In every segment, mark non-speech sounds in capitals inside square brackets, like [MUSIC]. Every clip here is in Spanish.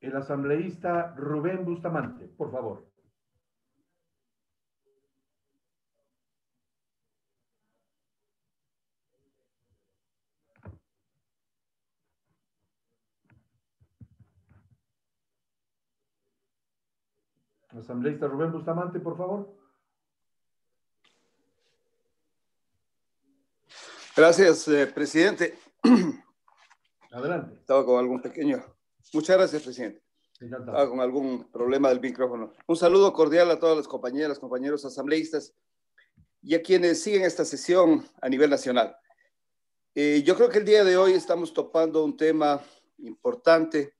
el asambleísta Rubén Bustamante, por favor. Asambleísta Rubén Bustamante, por favor. Gracias, eh, presidente. [CLEARS THROAT] Adelante. Estaba con algún pequeño Muchas gracias, presidente. Ah, con algún problema del micrófono. Un saludo cordial a todas las compañeras, compañeros asambleístas y a quienes siguen esta sesión a nivel nacional. Eh, yo creo que el día de hoy estamos topando un tema importante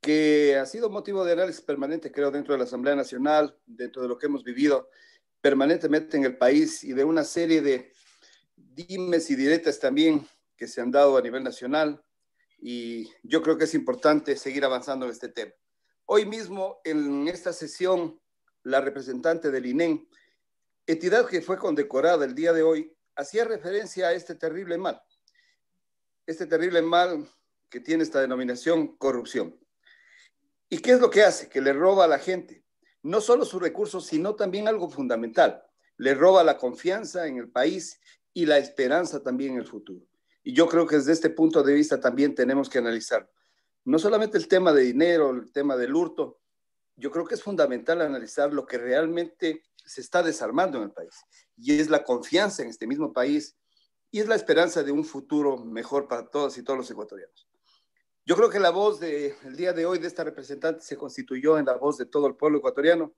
que ha sido motivo de análisis permanente, creo, dentro de la Asamblea Nacional, dentro de lo que hemos vivido permanentemente en el país y de una serie de dimes y diretas también que se han dado a nivel nacional y yo creo que es importante seguir avanzando en este tema. Hoy mismo, en esta sesión, la representante del INEM, entidad que fue condecorada el día de hoy, hacía referencia a este terrible mal, este terrible mal que tiene esta denominación corrupción. ¿Y qué es lo que hace? Que le roba a la gente no solo sus recursos, sino también algo fundamental. Le roba la confianza en el país y la esperanza también en el futuro. Y yo creo que desde este punto de vista también tenemos que analizar No solamente el tema de dinero, el tema del hurto, yo creo que es fundamental analizar lo que realmente se está desarmando en el país. Y es la confianza en este mismo país y es la esperanza de un futuro mejor para todas y todos los ecuatorianos. Yo creo que la voz del día de hoy de esta representante se constituyó en la voz de todo el pueblo ecuatoriano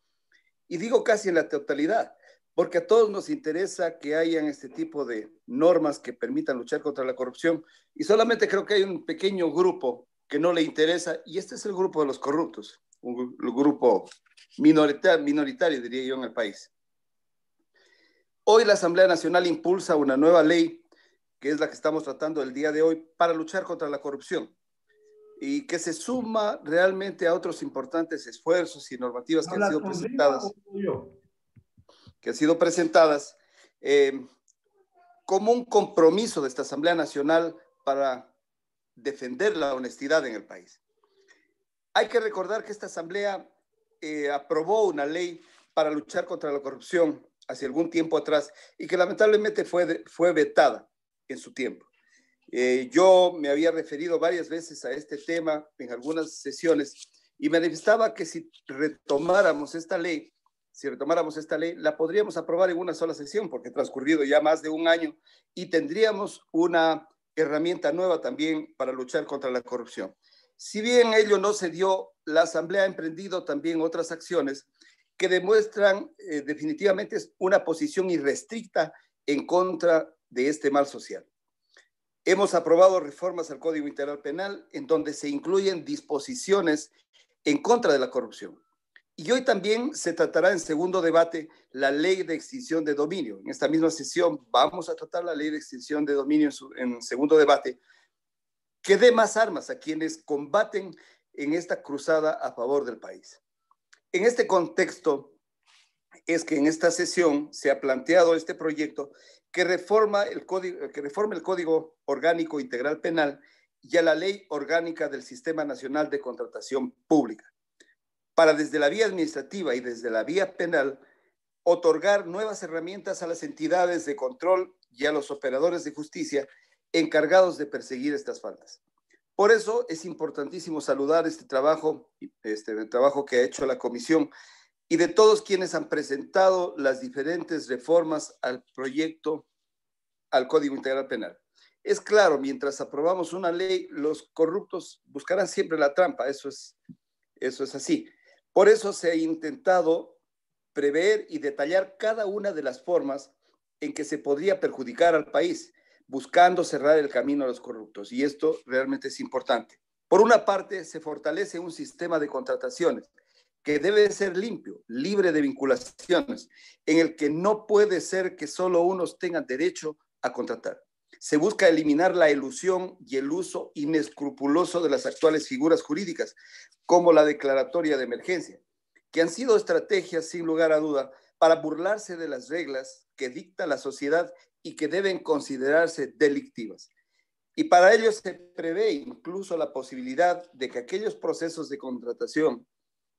y digo casi en la totalidad, porque a todos nos interesa que hayan este tipo de normas que permitan luchar contra la corrupción. Y solamente creo que hay un pequeño grupo que no le interesa, y este es el grupo de los corruptos, un grupo minoritario, minoritario diría yo, en el país. Hoy la Asamblea Nacional impulsa una nueva ley, que es la que estamos tratando el día de hoy, para luchar contra la corrupción y que se suma realmente a otros importantes esfuerzos y normativas que han sido presentadas. Yo que han sido presentadas eh, como un compromiso de esta Asamblea Nacional para defender la honestidad en el país. Hay que recordar que esta Asamblea eh, aprobó una ley para luchar contra la corrupción hace algún tiempo atrás y que lamentablemente fue, fue vetada en su tiempo. Eh, yo me había referido varias veces a este tema en algunas sesiones y manifestaba que si retomáramos esta ley, si retomáramos esta ley, la podríamos aprobar en una sola sesión, porque ha transcurrido ya más de un año, y tendríamos una herramienta nueva también para luchar contra la corrupción. Si bien ello no se dio, la Asamblea ha emprendido también otras acciones que demuestran eh, definitivamente una posición irrestricta en contra de este mal social. Hemos aprobado reformas al Código Integral Penal en donde se incluyen disposiciones en contra de la corrupción. Y hoy también se tratará en segundo debate la ley de extinción de dominio. En esta misma sesión vamos a tratar la ley de extinción de dominio en, segundo debate, que dé más armas a quienes combaten en esta cruzada a favor del país. En este contexto es que en esta sesión se ha planteado este proyecto que reforma el código, que reforma el código orgánico integral penal y a la ley orgánica del Sistema Nacional de Contratación Pública para desde la vía administrativa y desde la vía penal otorgar nuevas herramientas a las entidades de control y a los operadores de justicia encargados de perseguir estas faltas. Por eso es importantísimo saludar este trabajo, este el trabajo que ha hecho la comisión y de todos quienes han presentado las diferentes reformas al proyecto al Código Integral Penal. Es claro, mientras aprobamos una ley, los corruptos buscarán siempre la trampa, eso es, eso es así. Por eso se ha intentado prever y detallar cada una de las formas en que se podría perjudicar al país, buscando cerrar el camino a los corruptos. Y esto realmente es importante. Por una parte, se fortalece un sistema de contrataciones que debe ser limpio, libre de vinculaciones, en el que no puede ser que solo unos tengan derecho a contratar se busca eliminar la ilusión y el uso inescrupuloso de las actuales figuras jurídicas, como la declaratoria de emergencia, que han sido estrategias, sin lugar a duda, para burlarse de las reglas que dicta la sociedad y que deben considerarse delictivas. Y para ello se prevé incluso la posibilidad de que aquellos procesos de contratación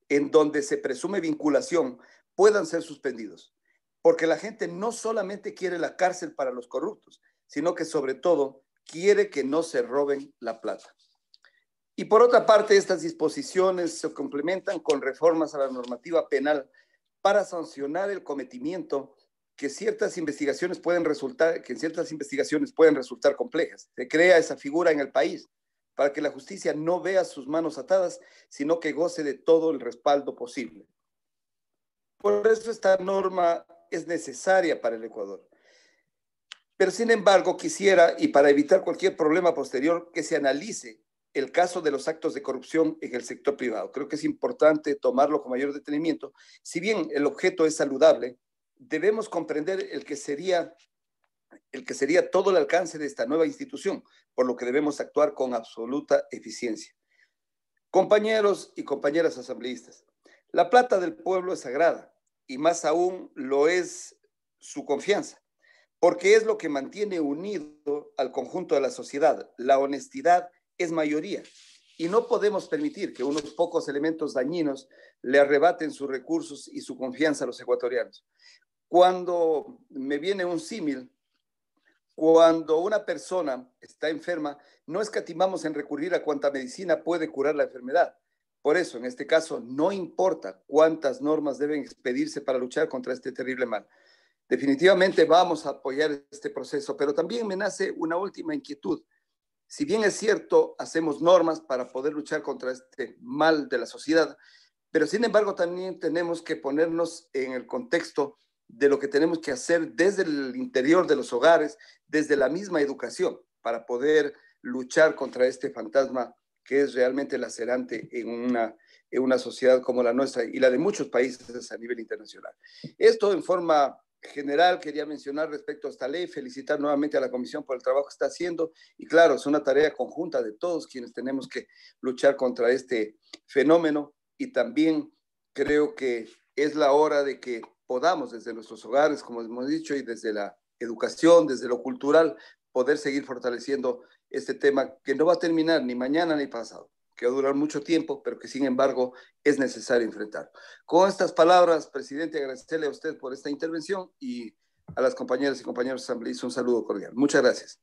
en donde se presume vinculación puedan ser suspendidos, porque la gente no solamente quiere la cárcel para los corruptos, sino que sobre todo quiere que no se roben la plata. Y por otra parte, estas disposiciones se complementan con reformas a la normativa penal para sancionar el cometimiento que ciertas investigaciones pueden resultar, que ciertas investigaciones pueden resultar complejas. Se crea esa figura en el país para que la justicia no vea sus manos atadas, sino que goce de todo el respaldo posible. Por eso esta norma es necesaria para el Ecuador, pero sin embargo, quisiera, y para evitar cualquier problema posterior, que se analice el caso de los actos de corrupción en el sector privado. Creo que es importante tomarlo con mayor detenimiento. Si bien el objeto es saludable, debemos comprender el que sería el que sería todo el alcance de esta nueva institución, por lo que debemos actuar con absoluta eficiencia. Compañeros y compañeras asambleístas, la plata del pueblo es sagrada y más aún lo es su confianza porque es lo que mantiene unido al conjunto de la sociedad. La honestidad es mayoría y no podemos permitir que unos pocos elementos dañinos le arrebaten sus recursos y su confianza a los ecuatorianos. Cuando me viene un símil, cuando una persona está enferma, no escatimamos en recurrir a cuánta medicina puede curar la enfermedad. Por eso, en este caso, no importa cuántas normas deben expedirse para luchar contra este terrible mal. Definitivamente vamos a apoyar este proceso, pero también me nace una última inquietud. Si bien es cierto, hacemos normas para poder luchar contra este mal de la sociedad, pero sin embargo también tenemos que ponernos en el contexto de lo que tenemos que hacer desde el interior de los hogares, desde la misma educación, para poder luchar contra este fantasma que es realmente lacerante en una, una sociedad como la nuestra y la de muchos países a nivel internacional. Esto en forma general quería mencionar respecto a esta ley, felicitar nuevamente a la Comisión por el trabajo que está haciendo y claro, es una tarea conjunta de todos quienes tenemos que luchar contra este fenómeno y también creo que es la hora de que podamos desde nuestros hogares, como hemos dicho, y desde la educación, desde lo cultural, poder seguir fortaleciendo este tema que no va a terminar ni mañana ni pasado que va a durar mucho tiempo, pero que sin embargo es necesario enfrentar. Con estas palabras, presidente, agradecerle a usted por esta intervención y a las compañeras y compañeros asambleístas un saludo cordial. Muchas gracias.